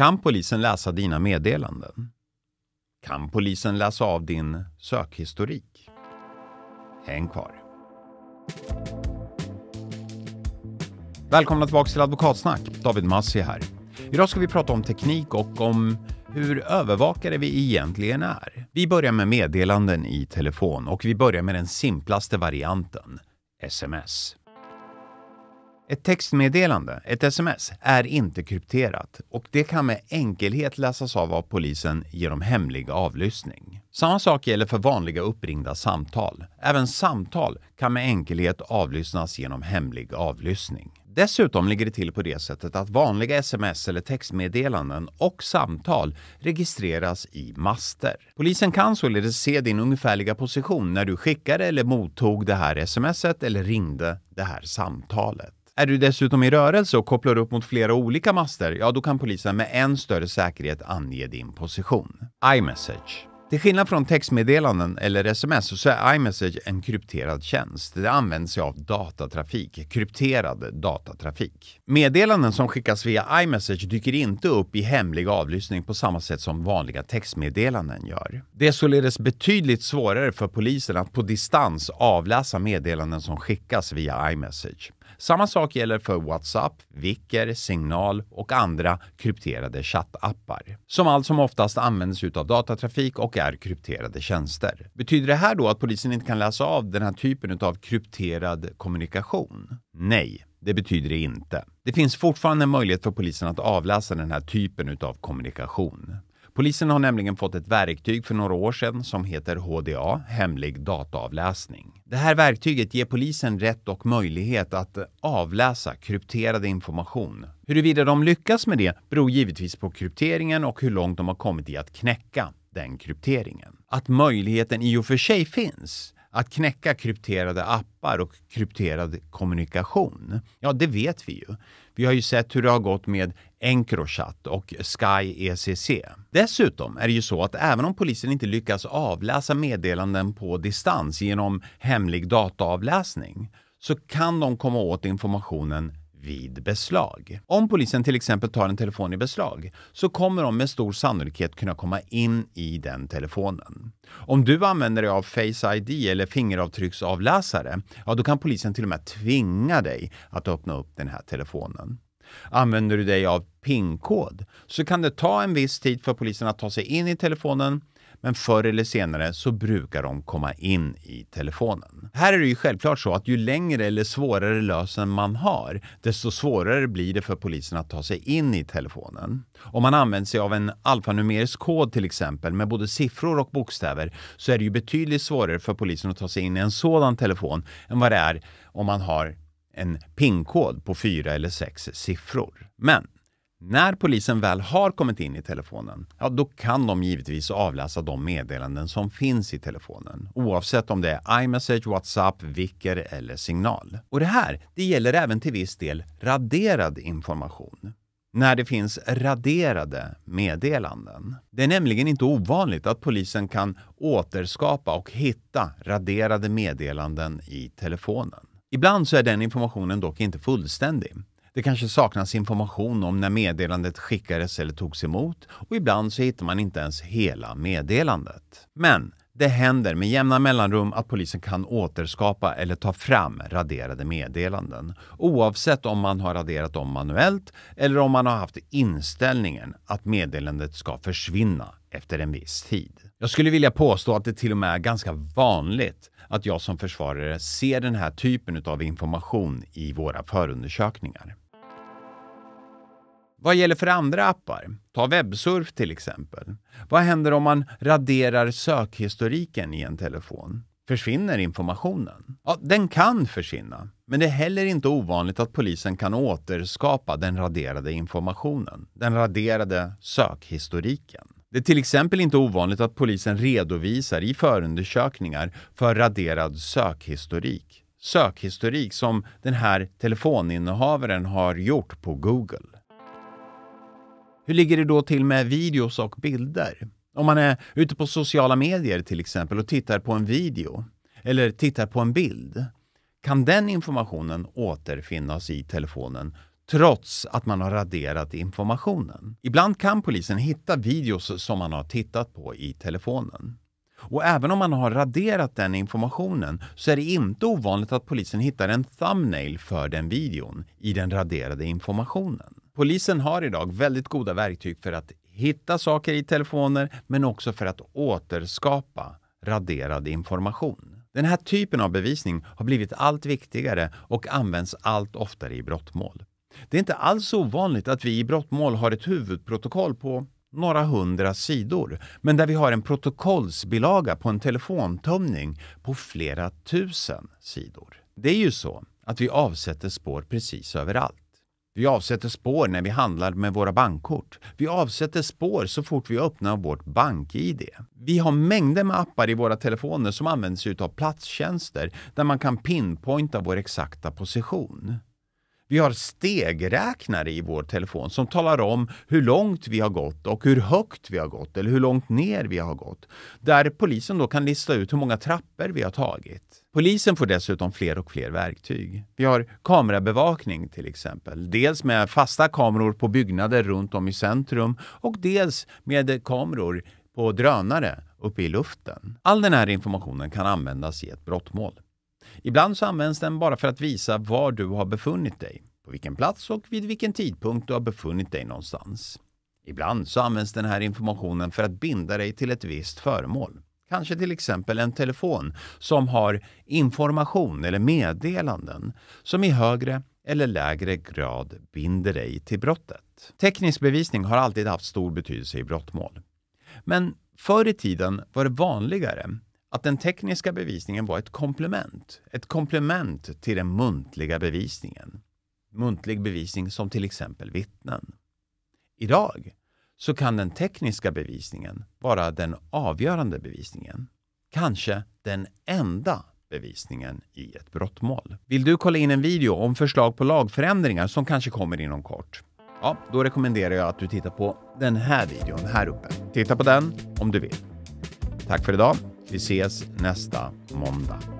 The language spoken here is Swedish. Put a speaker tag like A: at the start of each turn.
A: Kan polisen läsa dina meddelanden? Kan polisen läsa av din sökhistorik? Häng kvar. Välkomna tillbaka till Advokatsnack. David Massi här. Idag ska vi prata om teknik och om hur övervakade vi egentligen är. Vi börjar med meddelanden i telefon och vi börjar med den simplaste varianten, sms. Ett textmeddelande, ett sms, är inte krypterat och det kan med enkelhet läsas av av polisen genom hemlig avlyssning. Samma sak gäller för vanliga uppringda samtal. Även samtal kan med enkelhet avlyssnas genom hemlig avlyssning. Dessutom ligger det till på det sättet att vanliga sms eller textmeddelanden och samtal registreras i master. Polisen kan således se din ungefärliga position när du skickade eller mottog det här smset eller ringde det här samtalet. Är du dessutom i rörelse och kopplar upp mot flera olika master, ja då kan polisen med en större säkerhet ange din position. iMessage till skillnad från textmeddelanden eller sms så är iMessage en krypterad tjänst. Det använder sig av datatrafik, krypterad datatrafik. Meddelanden som skickas via iMessage dyker inte upp i hemlig avlyssning på samma sätt som vanliga textmeddelanden gör. Det är således betydligt svårare för polisen att på distans avläsa meddelanden som skickas via iMessage. Samma sak gäller för WhatsApp, Vicker, Signal och andra krypterade chattappar som allt som oftast används av datatrafik och är krypterade tjänster. Betyder det här då att polisen inte kan läsa av den här typen av krypterad kommunikation? Nej, det betyder det inte. Det finns fortfarande en möjlighet för polisen att avläsa den här typen av kommunikation. Polisen har nämligen fått ett verktyg för några år sedan som heter HDA, hemlig dataavläsning. Det här verktyget ger polisen rätt och möjlighet att avläsa krypterad information. Huruvida de lyckas med det beror givetvis på krypteringen och hur långt de har kommit i att knäcka den krypteringen. Att möjligheten i och för sig finns att knäcka krypterade appar och krypterad kommunikation, ja det vet vi ju. Vi har ju sett hur det har gått med Encrochat och Sky ECC. Dessutom är det ju så att även om polisen inte lyckas avläsa meddelanden på distans genom hemlig dataavläsning så kan de komma åt informationen vid beslag. Om polisen till exempel tar en telefon i beslag så kommer de med stor sannolikhet kunna komma in i den telefonen. Om du använder dig av Face ID eller fingeravtrycksavläsare, ja då kan polisen till och med tvinga dig att öppna upp den här telefonen. Använder du dig av PIN-kod så kan det ta en viss tid för polisen att ta sig in i telefonen men förr eller senare så brukar de komma in i telefonen. Här är det ju självklart så att ju längre eller svårare lösen man har, desto svårare blir det för polisen att ta sig in i telefonen. Om man använder sig av en alfanumerisk kod till exempel med både siffror och bokstäver så är det ju betydligt svårare för polisen att ta sig in i en sådan telefon än vad det är om man har en pinkod på fyra eller sex siffror. Men när polisen väl har kommit in i telefonen, ja, då kan de givetvis avläsa de meddelanden som finns i telefonen, oavsett om det är iMessage, WhatsApp, Vicker eller signal. Och det här, det gäller även till viss del raderad information när det finns raderade meddelanden. Det är nämligen inte ovanligt att polisen kan återskapa och hitta raderade meddelanden i telefonen. Ibland så är den informationen dock inte fullständig. Det kanske saknas information om när meddelandet skickades eller togs emot och ibland så hittar man inte ens hela meddelandet. Men det händer med jämna mellanrum att polisen kan återskapa eller ta fram raderade meddelanden. Oavsett om man har raderat dem manuellt eller om man har haft inställningen att meddelandet ska försvinna efter en viss tid. Jag skulle vilja påstå att det till och med är ganska vanligt att jag som försvarare ser den här typen av information i våra förundersökningar. Vad gäller för andra appar? Ta webbsurf till exempel. Vad händer om man raderar sökhistoriken i en telefon? Försvinner informationen? Ja, den kan försvinna, men det är heller inte ovanligt att polisen kan återskapa den raderade informationen, den raderade sökhistoriken. Det är till exempel inte ovanligt att polisen redovisar i förundersökningar för raderad sökhistorik. Sökhistorik som den här telefoninnehavaren har gjort på Google. Hur ligger det då till med videos och bilder? Om man är ute på sociala medier till exempel och tittar på en video eller tittar på en bild, kan den informationen återfinnas i telefonen trots att man har raderat informationen. Ibland kan polisen hitta videos som man har tittat på i telefonen. Och även om man har raderat den informationen så är det inte ovanligt att polisen hittar en thumbnail för den videon i den raderade informationen. Polisen har idag väldigt goda verktyg för att hitta saker i telefoner men också för att återskapa raderad information. Den här typen av bevisning har blivit allt viktigare och används allt oftare i brottmål. Det är inte alls ovanligt att vi i brottmål har ett huvudprotokoll på några hundra sidor, men där vi har en protokollsbilaga på en telefontömning på flera tusen sidor. Det är ju så att vi avsätter spår precis överallt. Vi avsätter spår när vi handlar med våra bankkort. Vi avsätter spår så fort vi öppnar vårt bank-id. Vi har mängder med appar i våra telefoner som används av platstjänster där man kan pinpointa vår exakta position. Vi har stegräknare i vår telefon som talar om hur långt vi har gått och hur högt vi har gått eller hur långt ner vi har gått. Där polisen då kan lista ut hur många trappor vi har tagit. Polisen får dessutom fler och fler verktyg. Vi har kamerabevakning till exempel. Dels med fasta kameror på byggnader runt om i centrum och dels med kameror på drönare uppe i luften. All den här informationen kan användas i ett brottmål. Ibland så används den bara för att visa var du har befunnit dig, på vilken plats och vid vilken tidpunkt du har befunnit dig någonstans. Ibland så används den här informationen för att binda dig till ett visst föremål. Kanske till exempel en telefon som har information eller meddelanden som i högre eller lägre grad binder dig till brottet. Teknisk bevisning har alltid haft stor betydelse i brottmål. Men förr i tiden var det vanligare att den tekniska bevisningen var ett komplement. Ett komplement till den muntliga bevisningen. Muntlig bevisning som till exempel vittnen. Idag så kan den tekniska bevisningen vara den avgörande bevisningen. Kanske den enda bevisningen i ett brottmål. Vill du kolla in en video om förslag på lagförändringar som kanske kommer inom kort? Ja, då rekommenderar jag att du tittar på den här videon här uppe. Titta på den om du vill. Tack för idag. Vi ses nästa måndag.